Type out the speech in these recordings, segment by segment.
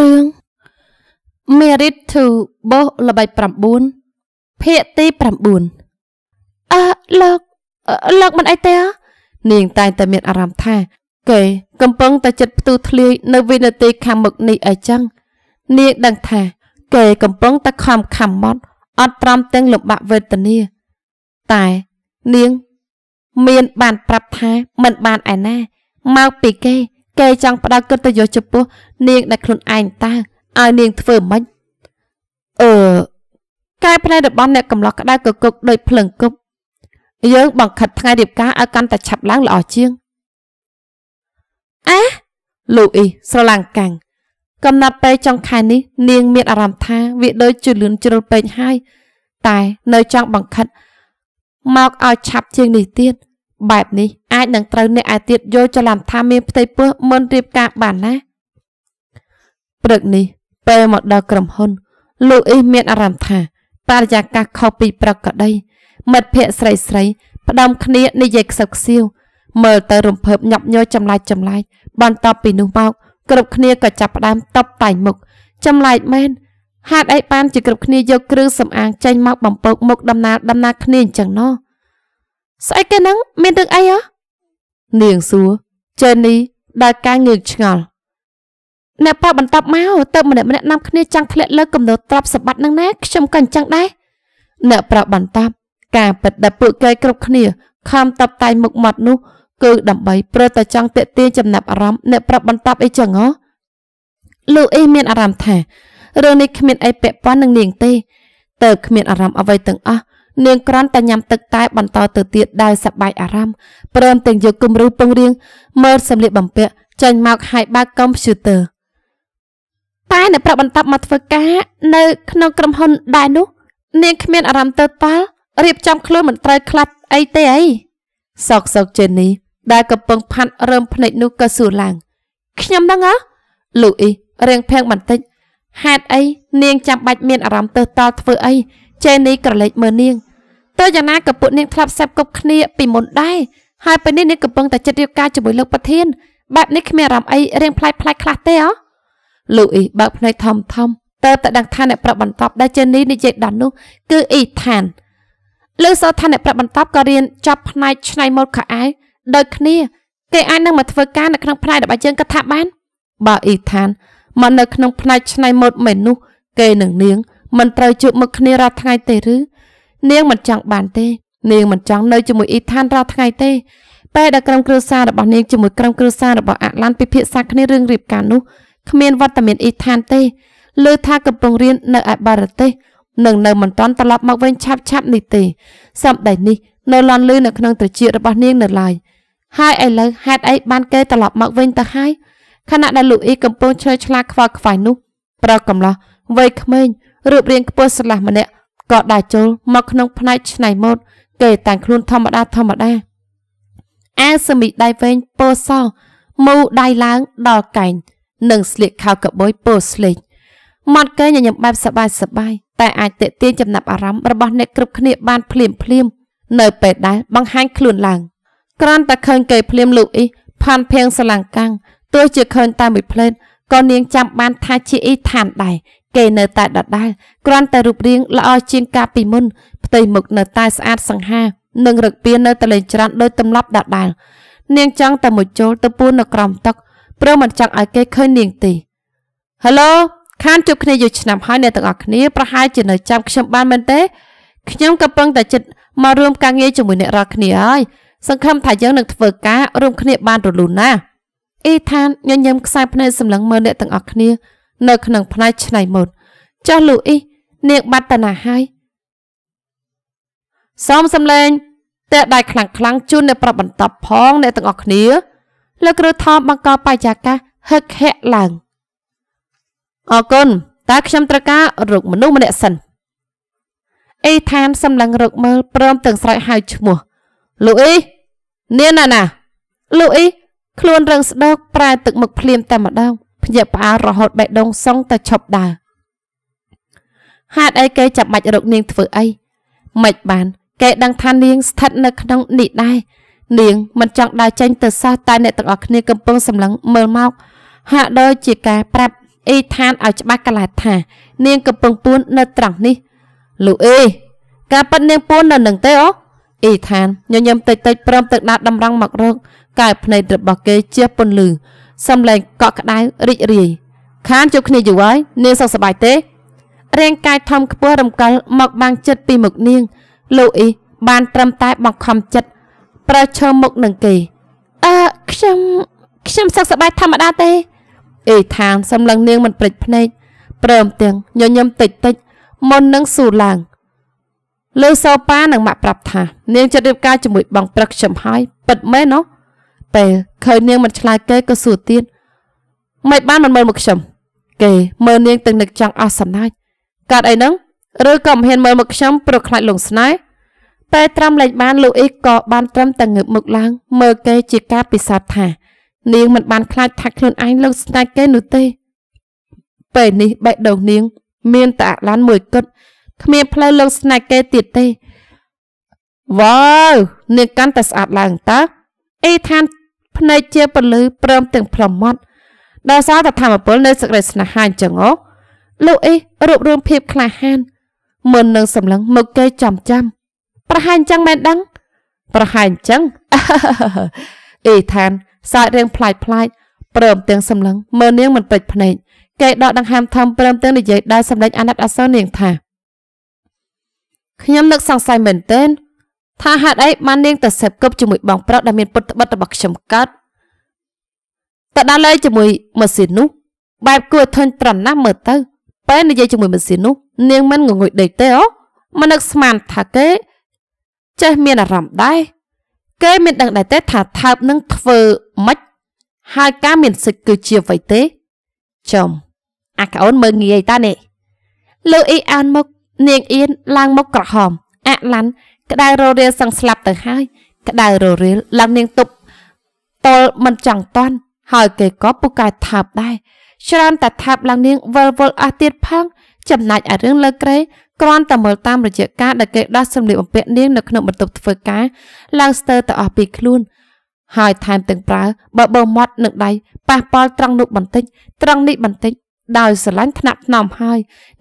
រឿង Married to បោះល្បិច9ភាគទី9អឺលោកលោកមិនអីទេនាងតែងតែមានអារម្មណ៍ថា គេកំពុងតែចិត្តផ្ទុះធ្លាយនៅវិនាទីខាងមុខនេះអីចឹងនាងដឹងថា គេ កំពុងតែខំខំមត់អត់ត្រាំទាំងលំបាកវេទនាតែនាង មានបានប្រាប់ថាមិនបានឯណាមកពីគេគេចង់ផ្ដល់កិត្តិយសចំពោះនាងដែលខ្លួនឯងតើឲ្យនាងធ្វើមិនអឺកែផ្នែករបស់អ្នកកំឡោះក្តៅកគុកដោយភ្លើងគប់យើងបង្ខិតថ្ងៃរៀបការឲ្យកាន់តែឆាប់ឡើងល្អជាងអេលូអ៊ីស្រឡាំងកាំងកំណត់ពេលចុងខែនេះ នាង មានអារម្មណ៍ថា វាដូចជលឿនជ្រុលពេកហើយតែ នៅចង់បង្ខិតមកឲ្យឆាប់ជាងនេះទៀតបែបនេះអាចនឹងត្រូវអ្នកឯទៀតយល់ច្រឡំថាមានផ្ទៃពោះមិនរៀបការបានណាព្រឹកនេះ ពេលមកដល់ក្រុមហ៊ុនលូអ៊ីសមានអារម្មណ៍ថាបរិយាកាសខុសពីព្រឹកក៏ដី មិត្តភ័ក្ដិស្រីស្រីផ្ដំ គ្នានិយាយខ្សឹបខ្សៀវមើលទៅរំភើបញាប់ញយចម្លែកចម្លែកបន្ទាប់ពីនោះមកគ្រប់គ្នាក៏ចាប់ផ្ដើមតបតែងមុខចម្លែកមែនហេតុអីបានជាគ្រប់គ្នាយកគ្រឿងសម្អាងចេញមក បំពើកមុខដំណើរដំណើរគ្នាអញ្ចឹងណោះស្អែកគេហ្នឹងមានរឿងអីហ៎នាងសួរចេននីដល់ការងើកឆ្ងល់អ្នកប៉ាបន្តមកទៅម្នាក់ម្នាក់នាំគ្នាចាំងធ្លាក់លើគំនរទ្រព្យសម្បត្តិនឹងណាខ្ញុំក៏អញ្ចឹងដែរអ្នកប្រាប់បន្តការពិតដែលពួកគេគ្រប់គ្នាខំតបតែងមុខមាត់នោះ គឺដើម្បីប្រទៅចង់តេទៀងចំណាប់អារម្មណ៍អ្នកប្រាប់បន្តអីចឹងហ៎លូអ៊ីមានអារម្មណ៍ថារឿងនេះគ្មានអីពាក់ព័ន្ធនឹងនាងទេតើគ្មានអារម្មណ៍អ្វីទាំងអស់នាងក្រាន់តែញ៉ាំទឹកតែបន្តទៅទៀតដោយសប្បាយអារម្មណ៍ព្រមទាំងយកគំរូពងរៀងមើលសម្លៀកបំពាក់ចេញមកហើយបើកកុំព្យូទ័រតែនៅប្រាប់បន្តមកធ្វើការនៅក្នុងក្រុមហ៊ុនដែរនោះ នាងគ្មានអារម្មណ៍ទៅតល់រៀបចំខ្លួនមិនត្រូវខ្លាប់អីទេអីសោកសោកចេននេះដែលកំពុងផាត់រើមភ្នែកនោះក៏សួរឡើងខ្ញុំដឹងហ៎លូអ៊ីរៀងភាំងបន្តិចហេតុអីនាងចាំបាច់មានអារម្មណ៍ទៅតល់ធ្វើអីចេននេះក្រឡេកមើលនាងតើយ៉ាងណាក៏ពួកនាងធ្លាប់សេពគប់គ្នាពីមុនដែរហើយពេលនេះនាងកំពុងតែចិត្តរៀបការជាមួយលោកប្រធានបែបនេះគ្មានអារម្មណ៍អីរៀងផ្លែកផ្លែកខ្លះទេអ្ហ៎លូអ៊ីបើកភ្នែកធំធំតើបតែដឹងថាអ្នកប្រាប់បន្ទាប់ដែលជានីនិយាយដល់នោះគឺអ៊ីឋានលើសោថាអ្នកប្រាប់បន្ទាប់ក៏រៀនចប់ផ្នែកឆ្នៃម៉ូដខោអាវដូចគ្នាគេអាចនឹងមកធ្វើការនៅក្នុងផ្នែករបស់យើងក៏ថាបានបើអ៊ីឋានមកនៅក្នុងផ្នែកឆ្នៃម៉ូដមែននោះគេនឹងនាងមិនត្រូវជួបមុខគ្នារាល់ថ្ងៃទេឬនាងមិនចង់បានទេនាងមិនចង់នៅជាមួយអ៊ីថានរាល់ថ្ងៃទេពេលដែលក្រុមគ្រួសាររបស់នាងជាមួយក្រុមគ្រួសាររបស់អាឡាន់ពិភាក្សាគ្នារឿងរៀបការនោះគ្មានវត្តមានអ៊ីថានទេលើថាកំពុងរៀននៅឯបារទេសនឹងនៅមិនទាន់ត្រឡប់មកវិញឆាប់ឆាប់នេះទេសម្ដីនេះនៅលាន់លឺនៅក្នុងត្រចៀករបស់នាងនៅឡើយហើយឥឡូវហេតុអីបានគេត្រឡប់មកវិញទៅហើយខណៈដែលលូអ៊ីកំពុងឆ្លើយឆ្លាខ្វល់ខ្វាយនោះប្រកកំឡោះវ័យក្មេងរូបរាងខ្ពស់ស្លាស់ម្នាក់ក៏ដាច់ចូលមកក្នុង ផ្នែកឆ្នៃម៉ូដគេតែងខ្លួនធម្មតាធម្មតាអាវសមីដៃវែងពោសោមូដៃឡើងដល់កែងនិងស្លៀកខោកប៊យពោស្លេកមាត់គេញញឹមបែបសបាយសបាយតែអាចតេទៀងចំណាប់អារម្មណ៍របស់អ្នកគ្រប់គ្នាបានភ្លាមភ្លាម នៅពេលដែលបង្ហាញ ខ្លួនឡើង ក្រាន់តែឃើញគេភ្លាមលូអ៊ីផាន់ភៀងសឡាំងកាំងទោះជាឃើញតែមួយភ្លែតក៏នាងចាំបានថាជាអ៊ីថានដែរគេនៅតែដដែលគ្រាន់តែរូបរាង ល្អជាងកាលពីមុនផ្ទៃមុខនៅ តែស្អាត សង្ហានិងរឹកពៀននៅតែលេងច្រានដោយទម្លាប់ដដែលនាងចង់តែមួយចូលទៅពួននៅក្រោមទឹកព្រមមិនចង់ឲ្យគេឃើញនាងទេហេឡូខានជួបគ្នាយូរឆ្នាំហើយអ្នកទាំងអស់គ្នាប្រហែលជានៅចាំខ្ញុំបានមែនទេខ្ញុំក៏ពឹងតែចិត្តមករួមការងារជាមួយអ្នករាល់គ្នាហើយសង្ឃឹមថាយើងនឹងធ្វើការរួមគ្នាបានរលូនណាអ៊ីថានញញឹមខ្សែភ្នែកសម្លឹងមើលអ្នកទាំងអស់គ្នានៅក្នុងផ្នែកឆ្នៃម៉ូដចុះលូអ៊ីនាងបាត់តាណាហើយសូមសំឡេង តែដៃខ្លាំងខ្លាំងជូនអ្នកប្រាប់បន្តផងអ្នកទាំងអស់គ្នាលោកគ្រូថមបង្កបាយចាកាហឹកហាក់ឡើងអរគុណតើខ្ញុំត្រូវការរោគមនុស្សម្នាក់សិនអេថានសម្លឹងរកមើលព្រមទាំងស្រែកហៅឈ្មោះលូអ៊ីនាងណាណាលូអ៊ីខ្លួនរឹងស្ដោកប្រែទឹកមុខភ្លាម តែម្ដងភ្ញាក់ផ្អើលរហូតបេះដូងសុងទៅឈប់ដើរហេតុអីគេចាំបាច់រកនាងធ្វើអីមិនបានគេដឹងថានាង ស្ថិតនៅក្នុងនេះដែរនាងមិនចង់ដើរចេញទៅសោះតែអ្នកទាំងអស់គ្នាកំពុងសម្លឹងមើលមកហាក់ដូចជាការប្រាប់អេឋានឲ្យច្បាស់កលាថា នាងកំពុងពួននៅត្រង់នេះលោកអេការប៉ັດនាងពួននៅនឹងទេអូអេឋានញញឹមតិចតិចព្រមទឹកដាក់តម្រង់មករកកាយភ្នែករបស់គេជាពន្លឺសំឡេងកក់ក្ដៅរីករាយខានជួបគ្នាយូរហើយនាងសុខសប្បាយទេរាងកាយធំខ្ពស់រំកិលមកបាំងចិត្តពីមុខនាងលូអ៊ីបានត្រឹមតែបង្ខំចិត្តប្រឈមមុខនឹងគេអឺខ្ញុំខ្ញុំសុខសប្បាយធម្មតាទេអេថាងសំឡឹងនាងមិនព្រិចភ្នែកព្រមទាំងញញឹមតិចតិចមុននឹងស៊ូឡើងលឺសូប៉ានឹងមកប្រាប់ថានាងចិត្តរៀបការជាមួយបងព្រឹកខ្ញុំហើយពិតមែនណោះពេលឃើញនាងមិនឆ្លើយគេក៏សួរទៀតមិនបានមិនមើលមកខ្ញុំគេមើលនាងទាំងនឹកចង់អស់សំណាច់កើតអីហ្នឹងឬក៏មិនហ៊ានមើលមកខ្ញុំព្រោះខ្លាចលងស្នេហ៍ពេលត្រាំលេចបានលូអ៊ីក៏បាន ត្រឹមតែងើបមុខឡើងមើលគេជាការពិសោធន៍ថា នាងមិនបានខ្លាចថាខ្លួនឯងលងស្នេហ៍គេនោះទេពេលនេះបេះដូងនាង មានតែអាឡានមួយគត់គ្មានផ្លូវលងស្នេហ៍គេទៀតទេវ៉ាវនាងកាន់តែស្អាតឡើងតើអ៊ីថានភ្នែកជាពលឺព្រមទាំងផ្លំមាត់ដោយសារតែធម្មពលនៅសេចក្តីស្នេហាអញ្ចឹងអូលោកអេរូបរាងភាពក្លាហានមុននឹងសម្លឹងមកគេចំចាំប្រហែលអញ្ចឹងមែនដឹង ប្រហែលអញ្ចឹងអេថានសើចរៀងផ្លាច់ផ្លាច់ព្រមទាំងសម្លឹងមើលនាងមិនពេចភ្នែកគេដកដង្ហើមធំព្រមទាំងនិយាយដោយសម្លេចអាណិតអាសូរនាងថាខ្ញុំនឹកសង្ស័យមែនទែនថាហេតុអីបាននាងទៅសេពគប់ជាមួយបងប្រុសដែលមានពុតត្បិតរបស់ខ្ញុំកើតតើដល់ឡើយជាមួយម៉ាស៊ីននោះបែបគួរធន់ត្រណាស់មើលទៅពេលនិយាយជាមួយម៉ាស៊ីននោះនាងមិនងងុយដេកទេអូមកនឹកស្មានថាគេចេះមានអារម្មណ៍ដែរគេមានដឹងដែរទេថាថើបនឹងធ្វើម៉េចហើយការមានសិទ្ធគឺជាអ្វីទេចំអាកូនមើងងាយតានេះលូអ៊ីអានមកនាងអៀនឡើងមកក្រហមអាក់ឡាន់ក្តៅររៀលសឹងស្លាប់ទៅហើយ ក្តៅររៀលឡើងនាងទប់តលមិនចង់តន់ហើយគេក៏ពូកែថាបដែរច្រើនតែថាបឡើងនាងវល់វល់អស់ទៀតផងចំណាច់ឲ្យរឿងលើក្រេគ្រាន់តែមើលតាមរយៈការដែលគេដោះសម្លៀកបំពាក់នាងនៅក្នុងបន្ទប់ធ្វើការឡើងស្ទើរទៅអស់ពីខ្លួនហើយថែមទាំងប្រើបើបើមាត់នឹងដៃប៉ះប៉ល់ត្រង់នោះបន្តិចត្រង់នេះបន្តិចដោយស្រឡាញ់ថ្នាក់ថ្នមហើយ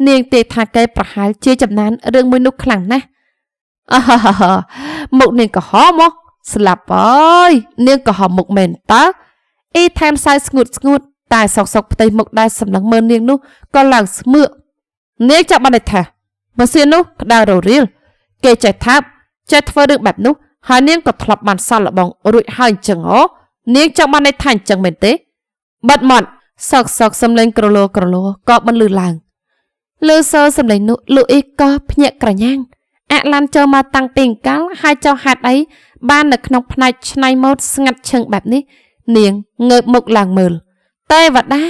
នាងទេថាគេប្រហែលជាចំណានរឿងមួយនោះខ្លាំងណាស់អហហហមុខនាងកំហមក ស្លាប់អើយនាងកំហមុខមែនតើអ៊ីថែមសៅស្ងួតស្ងួតតែសោកសោកផ្ទៃមុខដែលសម្លឹងមើលនាងនោះក៏ឡើងស្មឿកនាងចាប់បានថាម៉ាស៊ីននោះក្តៅររៀលគេចេះថាចេះធ្វើរឿងបែបនោះហើយនាងក៏ធ្លាប់បានសល់លបងរួចហើយអញ្ចឹងអូនាងចង់បានន័យថាអញ្ចឹងមែនទេបាត់មាត់សោកសោកសំឡេងក្រលោក្រលោក៏បន្លឺឡើងលឺសើសំឡេងនោះលូអ៊ីក៏ភ្ញាក់ក្រញាំងអាក់ឡាន់ចូលមកតាំងពីអង្កលហើយចោះហេតុអីបាននៅក្នុងផ្នែកឆ្នៃម៉ូដស្ងាត់ឈឹងបែបនេះនាងងើបមុខឡើងមើលទេវតា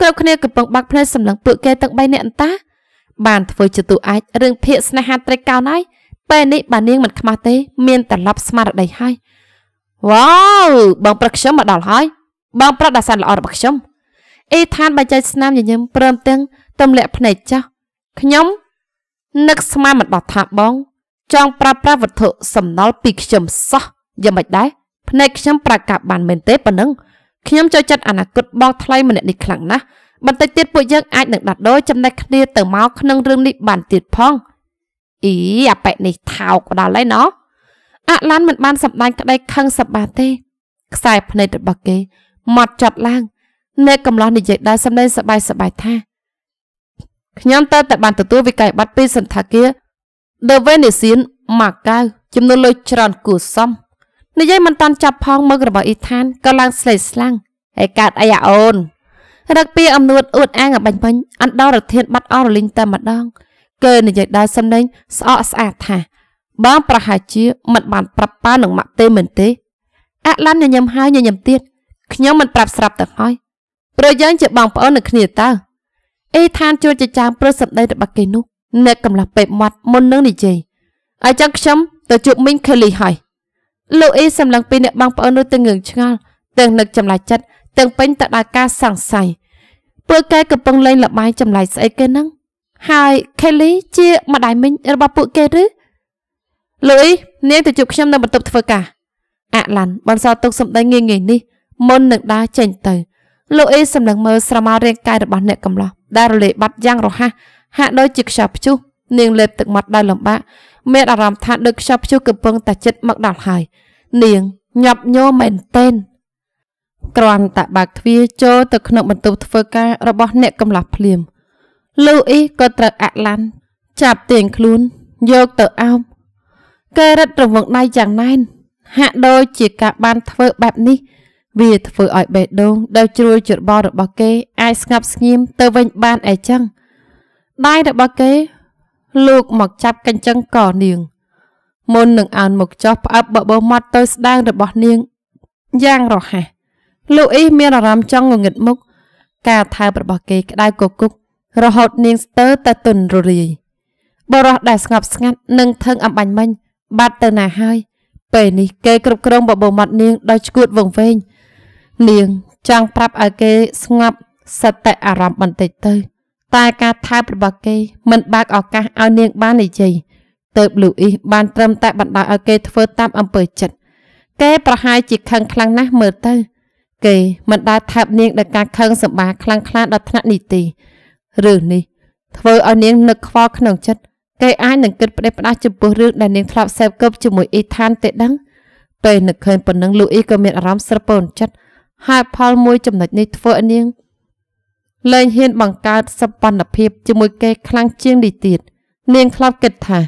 គ្រប់គ្នាកំពុងបាក់ភ្នែកសម្លឹងពួកគេទាំង3នាក់អន្តា បានធ្វើជាទូអាចរឿងភាកស្នេហាត្រីកោណហើយពេលនេះបើនាងមិនខ្មាស់ទេ មានត្រឡប់ស្មារតីហើយវ៉ាវបងប្រឹកខ្ញុំមកដល់ហើយបង ប្រឹកដាសានល្អរបស់ខ្ញុំអេថានបច្ច័យស្នាមញញឹមព្រមទាំងទម្លាក់ភ្នែកចោះខ្ញុំនឹកស្មានមិនដល់ថាបង ចង់ប្រាប់ប្រាស់វត្ថុសំណល់ពីខ្ញុំសោះយ៉ាងមិនដែរភ្នែកខ្ញុំប្រកាសបានមែនទេប៉ុណ្ណឹងខ្ញុំចូលចិត្តអនាគតបងថ្លៃម្នាក់នេះខ្លាំងណាស់បន្តិចទៀតពួកយើងអាចនឹងដាច់ដោចំណេះគ្នាទៅមកក្នុងរឿងនេះបានទៀតផងអ៊ីអាប៉ែនេះថោកបដាល់ហើយណោះអាឡានមិនបាន សម្ដែងក្តីខឹងសប្បាទេ ខ្សែភ្នែករបស់គេម៉ត់ចាប់ឡើងនៅកំឡោះនិយាយដោយសម្ដែងសបាយសបាយថាខ្ញុំតើតែបានទទួលវិក័យប័ត្រពីសន្តាគារ The Venetian មកកៅចំនួនលុយច្រើនគួរសមនិយាយមិនតាន់ចាប់ផងមឹករបស់អ៊ីថានក៏ឡើងស្លេកស្លាំងហើយកាត់អីអាអូនរឹកពីអំនួតអួតអាងបាញ់ពេញអណ្ដោរធានបាត់អរលីងតែម្ដងគេនិយាយដល់សំឡេងស្អកស្អាតថា បង ប្រហែលជា មិនបានប្រាប់ប៉ានឹងម៉ាក់ទេមែនទេអាឡានញញឹមហើយញញឹមទៀតខ្ញុំមិនប្រាប់ស្រាប់ទាំងហើយព្រោះយើងជាបងប្អូននឹងគ្នាតើអេថានជួនចិញ្ចាមព្រឹសសម្ដីរបស់គេនោះអ្នកកំឡោះពេបមាត់មុននឹងនិយាយអញ្ចឹងខ្ញុំទៅជួបមីងខេលីហើយលោកអេសម្លឹងពីអ្នកបងប្អូននោះទាំងងឿងឆ្ងល់ទាំងនឹកចម្លែកចិត្តទាំងពេញទៅដោយការសង្ស័យពួកគេកំពុងលេងលបាយចម្លែកស្អីគេហ្នឹងហើយខេលីជាម្ដាយមីងរបស់ពួកគេឬលុយនាងទៅជួបខ្ញុំនៅបន្ទប់ធ្វើការអាឡាន់បានសល់ទុកសម្ដីងាយងាយនេះមុននឹងដើរចេញ ទៅលោកអេសម្លឹងមើលស្រមោលរាងកាយរបស់អ្នកកំឡោះដែលរលាយបាត់យ៉ាងរហ័សហាក់ដូចជាខ្យល់ព្យុះ នាងលេបទឹកមាត់ដោយលំបាកមានអារម្មណ៍ថាដូចខ្យល់ព្យុះកំពុងតែជិតមកដល់ហើយនាងញាប់ញយមែនទែនក្រាន់តែបើកទ្វារចូលទៅក្នុងបន្ទប់ធ្វើការរបស់អ្នកកំឡោះភ្លាមលូអ៊ីក៏ត្រូវអាក់ឡាន់ចាប់ទាញខ្លួនយកទៅអោបគេរត់រវងដៃយ៉ាងណែនហាក់ដូចជាការបានធ្វើបែបនេះវាធ្វើឲ្យបេះដូងដែលជ្រួលច្របល់របស់គេអាចស្ងប់ស្ងៀមទៅវិញបានអីចឹងដៃរបស់គេ លោកមកចាប់កញ្ចឹងកនាងមុននឹងអានមកចោះផ្អឹបបបោមាត់ទៅស្ដាងរបស់នាងយ៉ាងរហ័សលូអ៊ីសមានអារម្មណ៍ចង់ងងឹតមុខការថើបរបស់គេក្តៅគគុករហូតនាងស្ទើរតែទន់រលាយបរោះដែលស្ងប់ស្ងាត់និងថឹងអំបាញ់មិញបាត់ទៅណាហើយពេលនេះគេគ្រប់គ្រងបបោមាត់នាងដោយឈួតវង្វេងលៀងចង់ប្រាប់ឲ្យគេស្ងប់សតិអារម្មណ៍បន្តិចទៅ តែការថើបរបស់គេមិនបើកឱកាសឲ្យនាង បាននិយាយទៅលូអ៊ីសបានត្រឹមតែបណ្ដោយឲ្យគេ ធ្វើតាមអំពើចិត្តគេប្រហែលជាខឹងខ្លាំងណាស់មើលទៅ គេមិនដែលថើបនាងដោយការខឹងសម្បាខ្លាំងខ្លាដល់ថ្នាក់នេះទេរឿងនេះធ្វើឲ្យនាងនឹកខ្វល់ក្នុងចិត្តគេអាចនឹងគិតផ្ដេសផ្ដាសចំពោះរឿងដែលនាងធ្លាប់សេពគប់ជាមួយអ៊ីថានទេដឹងពេលនឹកឃើញប៉ុណ្ណឹងលូអ៊ីក៏មានអារម្មណ៍ស្រពន់ចិត្តហេតុផលមួយចំណុចនេះធ្វើឲ្យនាងលែងហ៊ាន បង្កើតសព្វបណ្ណភាពជាមួយគេខ្លាំងជាងនេះទៀតនាងខ្លាប់គិតថា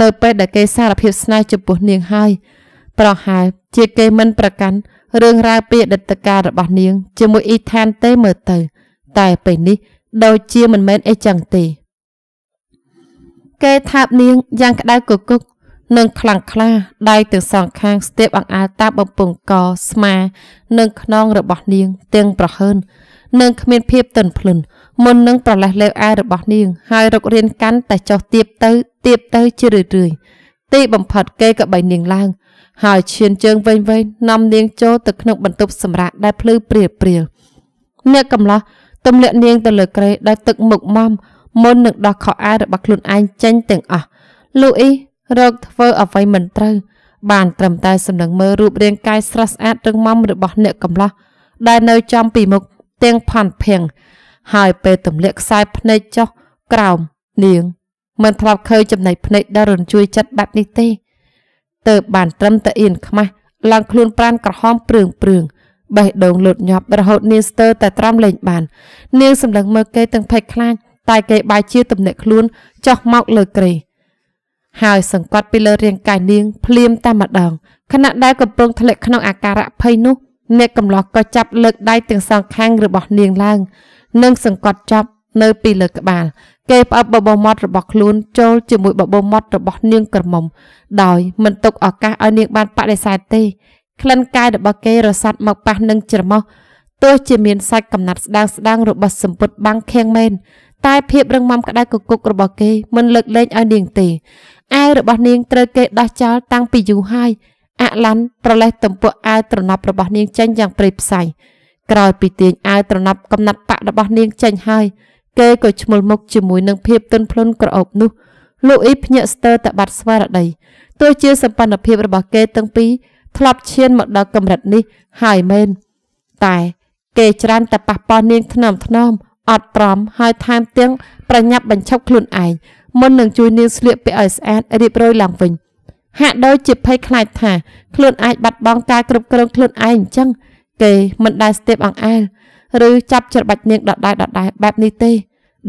នៅ ពេលដែលគេសារភាព ស្នេហ៍ចំពោះនាងហើយ ប្រហែលជាគេមិនប្រកាន់រឿងរ៉ាវពីអតីតកាលរបស់នាងជាមួយអ៊ីថានទេមើលទៅតែពេលនេះ ដូចជាមិនមែនអីចឹងទេគេថាបនាងយ៉ាងក្តៅគគុកនិងខ្លាំងក្លាដៃទាំងសងខាងស្ទាបអង្អែលតាមបំពង់កស្មានិងខ្នងរបស់នាងទាំងប្រហើននិងគ្មានភាពទន់ភ្លន់មុននឹងប្រលេះលើអាយរបស់នាង ហើយរុករៀនកាន់តែចុះទៀបទៅទៀបទៅជារឿយៗទីបំផិតគេក៏បីនាងឡើង ហើយឈាន ជើងវែងវែងនាំនាងចូលទៅក្នុងបន្ទប់សម្រាប់ដែលភ្លឺព្រាលព្រាលអ្នកកំឡោះទម្លាក់នាង ទៅលើក្រេដោយទឹកមុខមមមុននឹងដោះខោអាវរបស់ខ្លួនឯងចេញទាំងអស់លូអ៊ីរកធ្វើអ្វីមិនត្រូវបានត្រឹមតែសំណឹងមើលរូបរាងកាយស្រស់ស្អាតរឹងមាំរបស់អ្នកកំឡោះដែលនៅចំពីមុខទៀងផាន់ភៀងហើយពេលទម្លាក់ខ្សែភ្នែកចុះក្រោមនាងមិនធ្លាប់ឃើញចំណៃភ្នែកដ៏រញ្ជួយចិត្តបែបនេះទេទៅបានត្រឹមតែអៀនខ្មាស់ឡើងខ្លួនប្រានក្រហមព្រឿងព្រឿងបេះដូងលូតញាប់រហូតនាងស្ទើរតែត្រាំលែងបាននាងសម្លឹងមើលគេទាំងភ័យខ្លាចតែគេបាយជាទំនាក់ខ្លួនចុះមកលើក្រេហើយសង្កត់ពីលើរាងកាយនាងភ្លាមតែម្ដងខណៈដែលកំពុងធ្លាក់ក្នុងអាការៈភ័យនោះអ្នកកំឡោះក៏ចាប់លើកដៃទាំងសងខាងរបស់នាងឡើង និងសង្កត់ចាប់ នៅពីលើក្បាល គេផ្អើបបបមាត់របស់ខ្លួនចូលជាមួយបបមាត់របស់នាងក្រមុំដោយមិនទុកឱកាសឲ្យនាងបានបដិសេធទេក្លិនកាយរបស់គេរសាត់មកប៉ះនឹងច្រមុះទោះជាមានសាច់កំណាត់ស្ដាងស្ដាងរបស់សម្ពុតបាំងខៀងមែនតែភាពរឹងមាំក្តៅគគុករបស់គេមិនលើកលែងឲ្យនាងទេអាវរបស់នាងត្រូវគេដោះចោលតាំងពីយូរហើយអាក់ឡាន់ប្រលេះទំពក់អាវត្រណប់របស់នាងចេញយ៉ាងព្រៃផ្សៃក្រោយពីទាញអាវត្រណប់កំណាត់បាក់របស់នាងចេញហើយគេក៏ឈ្មុលមុខជាមួយនឹងភាពទន់ភ្លន់ក្រអូបនោះលោកអ៊ីភ្ញាក់ស្ទើរតែបាត់ស្មារតីទោះជាសម្ពន្ធភាពរបស់គេទាំងពីរធ្លាប់ឈានមកដល់កម្រិតនេះហើយមែនតែគេច្រើនតែប៉ះប៉ោះនាងថ្នមថ្នមអត់ទ្រាំហើយថែមទាំងប្រញាប់បញ្ឈប់ខ្លួនឯងមុននឹងជួយនាងស្លៀកពាក់ឲ្យស្អាតរៀបរយឡើងវិញហាក់ដូចជាភ័យខ្លាចថាខ្លួនអាចបាត់បង់ការគ្រប់គ្រងខ្លួនឯងអញ្ចឹងគេមិនដែលស្ទាបអង្អែលឬចាប់ច្របាច់នាងដដែលដដែលបែបនេះទេ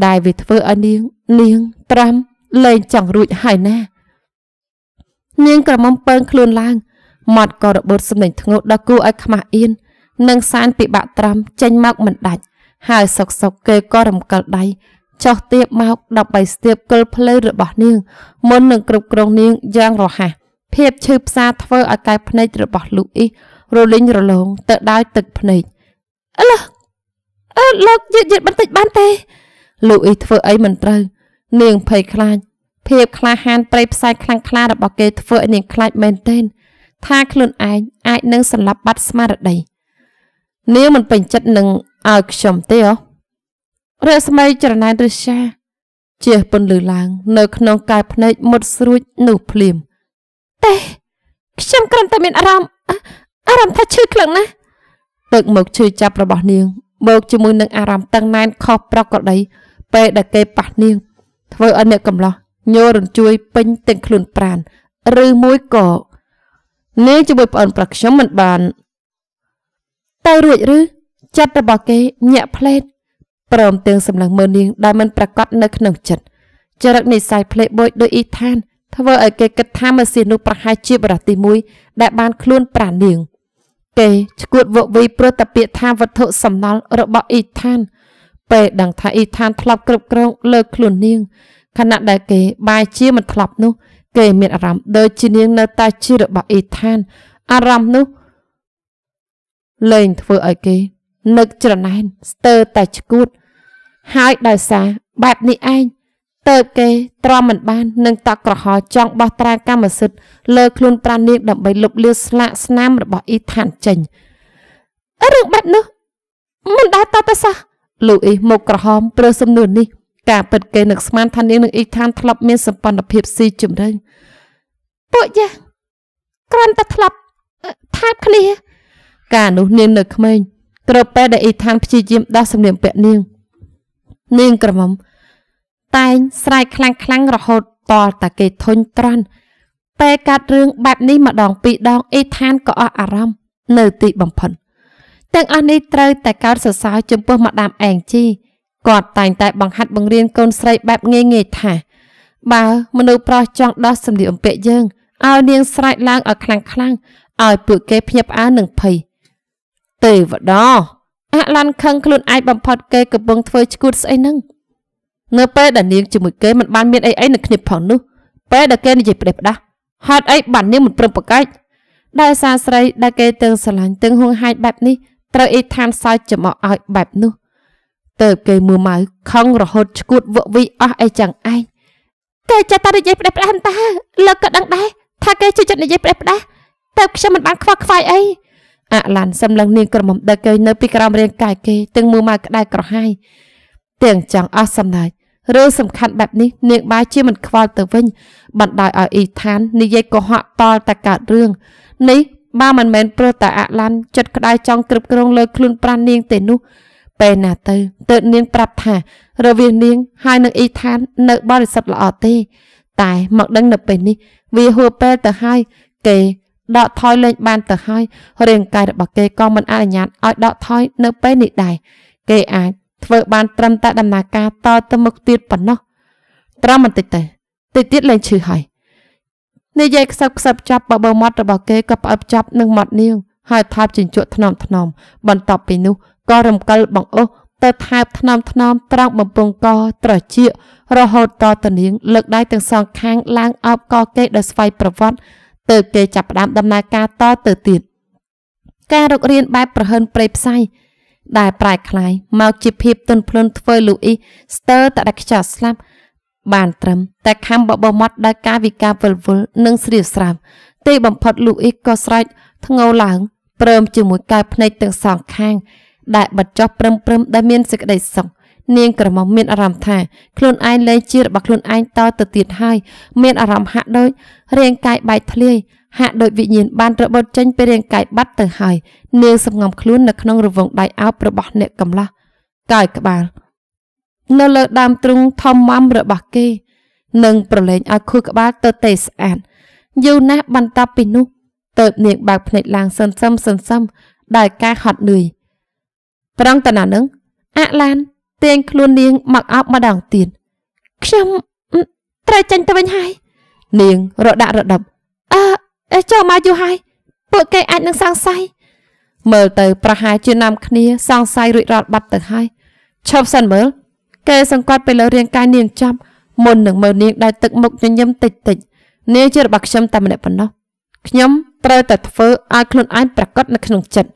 ដែលវាធ្វើឲ្យនាងនាងត្រាំលែងចង់រួចហើយណានាងក្រមុំពើងខ្លួនឡើងមាត់ក៏របូតសម្លេងធ្ងោដល់គូឲ្យខ្មាស់អៀននិងសានពិបាកត្រាំចេញមកមិនដាច់ហៅសុកសុកគេក៏រំកិលដៃចោះទៀបមកដើម្បីស្ទាបគល់ភ្លៅរបស់ នាងមុននឹងគ្រប់គ្រងនាងយ៉ាងរហ័សភាពឈឺផ្សាធ្វើឲ្យកែវភ្នែករបស់លូអ៊ីសរលីងរលោងទៅដោយទឹកភ្នែកអឺអឺលោកយឺតយឺតបន្តិចបានទេលូអ៊ីសធ្វើអីមិនត្រូវនាងភ័យខ្លាចភាពក្លាហានប្រៃផ្សាយខ្លាំងក្លារបស់គេធ្វើឲ្យនាងខ្លាចមែនទែនថាខ្លួនឯងអាចនឹងសន្លប់បាត់ស្មារតីនាងមិនពេញចិត្តនឹងឲ្យខ្ញុំទេអូរស្មីចរណែនឫសាជាពន្លឺឡើងនៅ ក្នុងកែភ្នែកមុតស្រួចនោះភ្លាម ទេខ្ញុំគ្រាន់តែមានអារម្មណ៍អារម្មណ៍ថាឈឺខ្លាំងណាស់ទឹកមកឈឺចាប់របស់នាងមកជាមួយនឹងអារម្មណ៍តឹងណែនខុសប្រក្រតីពេលដែលគេប៉ះនាង ធ្វើឲ្យអ្នកកំឡោះញយរញ្ជួយពេញទាំងខ្លួនប្រានឬមួយក៏នាងជាមួយប្អូនប្រឹកខ្ញុំមិនបានទៅរួចឬចិត្តរបស់គេញាក់ផ្លេតព្រមទាំងសម្លឹងមើលនាងដែលមិនប្រកាសនៅក្នុងចិត្តចរិតនិស័យផ្លេតបួយដោយអ៊ីថានធ្វើឲ្យគេគិតថាមើស៊ីនោះប្រហែលជាបរិះទី1ដែលបានខ្លួនប្រានាងគេឈួតវឹកវីព្រោះតាពាក្យថាវត្ថុសំណល់របស់អ៊ីថានពេលដឹងថាអ៊ីថានធ្លាប់គ្រប់គ្រងលើខ្លួននាងខណៈដែលគេបាយជាមិនធ្លាប់នោះ គេមានអារម្មណ៍ដូចជានាងនៅតែជារបស់អ៊ីថានអារម្មណ៍នោះលែងធ្វើឲ្យគេនឹកច្រណែនស្ទើរតែឈួត ហើយដោយសារបែបនេះឯងតើបគេទ្រាំមិនបាននឹងតក់ក្រហល់ចង់បោះត្រាកម្មសិទ្ធិលើ ខ្លួនប្រានាងដើម្បីលុបលាស្លាកស្នាមរបស់អ៊ីថានចេញរឿងបែបនោះមិនដែលតតសោះលូអ៊ីមុខក្រហមព្រឺសំនួននេះការពិតគេនឹកស្មានថានាងនឹងអ៊ីថានធ្លាប់មានសម្ព័ន្ធភាពស៊ីជម្រៅពួកយ៉ាគ្រាន់តែធ្លាប់ថែបគ្នាការនោះនាងនៅក្មេងក្រពេលដែលអ៊ីថានព្យាយាមដោះសម្លៀកបំពាក់នាងនាងក្រមុំតែងស្រែកខ្លាំងខ្លាំងរហូតតលតាគេធុញទ្រាន់ពេលកាត់រឿងបែបនេះម្ដងពីរដងអ៊ីថានក៏អស់អារម្មណ៍នៅទីបំផុតទាំងអស់នេះត្រូវតែកោតសរសើរចំពោះម៉ាដាមអែងជីគាត់តែងតែបង្ហាត់បង្រៀនកូនស្រីបែបងាយងាយថាបើ មនុស្សប្រុសចង់ដោះសម្លៀកបំពាក់យើងឲ្យនាងស្រែកឡើងឲ្យខ្លាំងខ្លាំងឲ្យពួកគេភ្ញាក់ផ្អើលនិងភ័យទេវតាអាឡាន់ខឹងខ្លួនឯងបំផុតគេកំពុងធ្វើឈួតស្អីហ្នឹងនៅពេលដែលនាងជាមួយគេមិនបានមានអីអីនៅគ្នាផងនោះពេលដែលគេនិយាយផ្ដេសផ្ដាស់ហេតុអីបាននាងមិនប្រឹងប្រកែកដែលសាស្រីដែលគេទាំងស្រឡាញ់ទាំងហួងហាយបែបនេះត្រូវអីឋានសើចចំអកឲ្យបែបនោះតើបគេមើលម៉ៅខឹងរហូតឈួតវឹកវីអស់អីចឹងឯងតែចាតានិយាយផ្ដេសផ្ដាស់តាលើកក៏ដឹងដែរថាគេជិះចិត្តនិយាយផ្ដេសផ្ដាស់តើខ្ញុំមិនបានខ្វល់ខ្វាយអីអឡានសំឡឹងនាងក្រមុំដឹកគេនៅពីក្រោមរាងកាយគេទាំងមើលមកក្តៅក្រហាយទាំងចង់អស់សំណាយរឿងសំខាន់បែបនេះនាងបាយជាមិនខ្វល់ទៅវិញបណ្ដោយឲ្យអ៊ីឋាននិយាយកុហកតលតែកើតរឿងនេះបើមិនមែនព្រោះតែអឡានចិត្តក្តៅចង់គ្រប់គ្រងលើខ្លួនប្រាណនាងទេនោះពេលណាទៅទើបនាងប្រាប់ថា រវាងនាងហើយនឹងអ៊ីឋាននៅបរិសុទ្ធល្អទេ តែមកដឹងនៅពេលនេះវាហួពេលទៅហើយគេដកថយលែងបានទៅហើយរាងកាយរបស់គេក៏មិនអនុញ្ញាតឲ្យដកថយនៅពេលនេះដែរគេអាចធ្វើបានត្រឹមតែដំណើរការតទៅមុខទៀតប៉ុណ្ណោះត្រឹមបន្តិចទេតិចទៀតលែងឈឺហើយនិយាយខ្សឹបខ្សឹបចាប់បបោមាត់របស់គេក៏ផ្អើបចាប់នឹងមាត់នាង ហើយថើបជញ្ជក់ថ្នមថ្នមបន្ទាប់ពីនោះក៏រំកិលបង្អស់ទៅថើបថ្នមថ្នមត្រង់បំពង់កត្រចៀករហូតតតនាងលើកដៃទាំងសងខាងឡើងអោបកគេដោយស្វ័យប្រវត្តិទើបគេចាប់ផ្ដើមដំណើរការតទៅទៀតការរុករានបែបប្រហើនព្រៃផ្សៃដែលប្រែคล้ายមកជាភាពទន់ភ្លន់ធ្វើលូអ៊ីស្ទើរតែដាច់ខ្យល់ស្លាប់បានត្រឹមតែខំបបោមាត់ដោយការវិការវល់វល់និងស្រាវស្រាវទីបំផុតលូអ៊ីក៏ស្រែកធ្ងោឡើងព្រមជាមួយកែវភ្នែកទាំងសងខាងដែលបិទចុះព្រឹមព្រឹមដែលមានសេចក្តីសុខនាងក្រមុំមានអារម្មណ៍ថាខ្លួនឯងលែងជារបស់ខ្លួនឯងតទៅទៀតហើយមានអារម្មណ៍ហាក់ដូចរាងកាយបែកធ្លាយហាក់ដូចវិញ្ញាណបានរបត់ចេញពីរាងកាយបាត់ទៅហើយនាងសម្ងំខ្លួននៅក្នុងរវងដៃអោបរបស់អ្នកកំឡោះកាយក្បាលនៅលើដើមទ្រូងធំម៉ាំរបស់គេនឹងប្រឡែងឲ្យខួរក្បាលទៅទេស្អាតយូរណាស់បន្ទាប់ពីនោះទៅបនាងបើកភ្នែកឡើងសន្សឹមសន្សឹមដោយការហត់នឿយប្រងតាណានឹងអាក់ឡានទាញខ្លួននាងមកអោបម្ដងទៀតខ្ញុំត្រូវចេញទៅវិញហើយ នាងរដាក់រដប់អឺចូលមកយូរហើយពួកគេអាចនឹងសង្ស័យមើលទៅ ប្រហែលជានាំគ្នា សង្ស័យរួចរាល់បាត់ទៅហើយឈប់សិនមើលគេសង្កត់ទៅលើរាងកាយនាងចាប់មុននឹងមើលនាងដែលទឹកមុខញញឹមតិចតិចនាងជារបស់ខ្ញុំតែម្នាក់ប៉ុណ្ណោះខ្ញុំត្រូវតែធ្វើឲ្យខ្លួនឯងប្រកបនៅក្នុងចិត្ត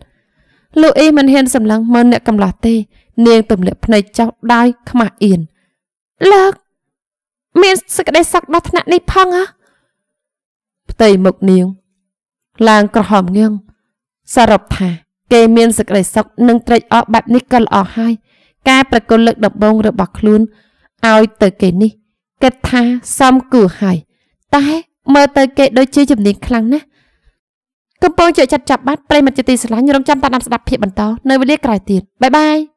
លូអ៊ីមិនហ៊ានសម្លឹងមើលអ្នកកំឡោះទេនាងទម្លាក់ភ្នែកចោះដោយខ្មាស់អៀនលើកមានសេចក្តីសោកដល់ថ្នាក់នេះផងហ៎ផ្ទៃមុខនាង ឡើងក្រហមងឿងសរុបថាគេមានសេចក្តីសោកនិងត្រេកអរបែបនេះក៏ល្អហើយការប្រគល់លើកដំបងរបស់ខ្លួនឲ្យទៅគេនេះគិតថាសមគួរហើយតែមើលទៅគេដូចជាជំនាញខ្លាំងណាស់កំពុងជាចាត់ចាប់បាត់ប្រិមត្តជាទីស្រឡាញ់រងចាំតាមដានស្ដាប់ភាពបន្តនៅវេលាក្រោយទៀតបាយបាយ